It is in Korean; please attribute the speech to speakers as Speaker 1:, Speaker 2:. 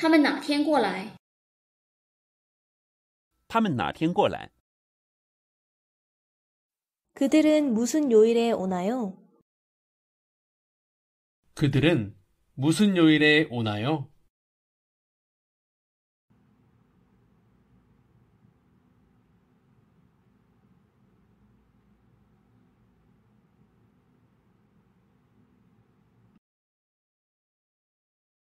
Speaker 1: 他们哪天过来？他们哪天过来？ 그들은 무슨 요일에 오나요?
Speaker 2: 그들은 무슨 요일에 오나요?